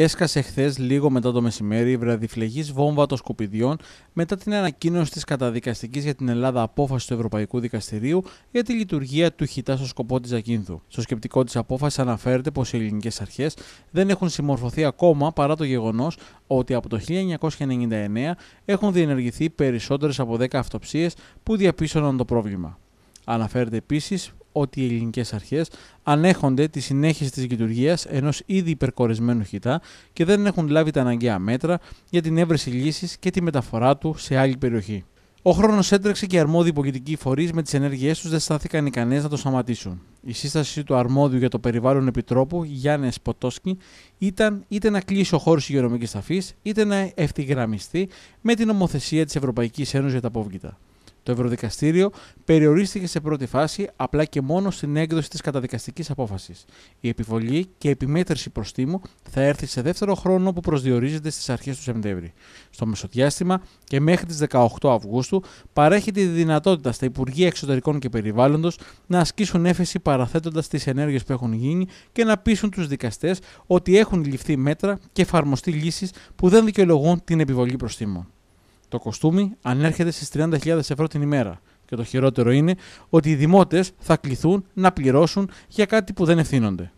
έσκασε χθες λίγο μετά το μεσημέρι η βραδιφλεγής βόμβα των σκουπιδιών μετά την ανακοίνωση της καταδικαστικής για την Ελλάδα απόφαση του Ευρωπαϊκού Δικαστηρίου για τη λειτουργία του χιτά στο σκοπό της Ζακίνθου. Στο σκεπτικό της απόφασης αναφέρεται πως οι ελληνικές αρχές δεν έχουν συμμορφωθεί ακόμα παρά το γεγονός ότι από το 1999 έχουν διενεργηθεί περισσότερες από 10 αυτοψίες που διαπίστωναν το πρόβλημα. Αναφέρεται επίσης ότι οι ελληνικές αρχές ανέχονται τη συνέχιση της λειτουργίας ενός ήδη υπερκορεσμένου χιτά και δεν έχουν λάβει τα αναγκαία μέτρα για την έβρεση λύσης και τη μεταφορά του σε άλλη περιοχή. Ο χρόνος έτρεξε και οι αρμόδιοι υποκριτικοί φορείς με τις ενέργειές τους δεν στάθηκαν ικανές να το σταματήσουν. Η σύσταση του αρμόδιου για το περιβάλλον επιτρόπου, Γιάννης Ποτόσκι, ήταν είτε να κλείσει ο χώρος υγειονομικής ταφής, είτε να ευθυγραμμιστεί με την νομοθεσία της Ευρωπαϊκής Ένωσης για τα απόβλητα. Το Ευρωδικαστήριο περιορίστηκε σε πρώτη φάση απλά και μόνο στην έκδοση της καταδικαστικής απόφασης. Η επιβολή και επιμέτρηση προστίμου θα έρθει σε δεύτερο χρόνο που προσδιορίζεται στις αρχές του Σεπτέμβρη. Στο μεσοδιάστημα και μέχρι τις 18 Αυγούστου παρέχει τη δυνατότητα στα Υπουργεία Εξωτερικών και Περιβάλλοντος να ασκήσουν έφεση παραθέτοντας τις ενέργειες που έχουν γίνει και να πείσουν τους δικαστές ότι έχουν ληφθεί μέτρα και εφαρμοστεί λύσεις που δεν δικαιολογούν την επιβολή προστίμων. Το κοστούμι ανέρχεται στι 30.000 ευρώ την ημέρα. Και το χειρότερο είναι ότι οι δημότες θα κληθούν να πληρώσουν για κάτι που δεν ευθύνονται.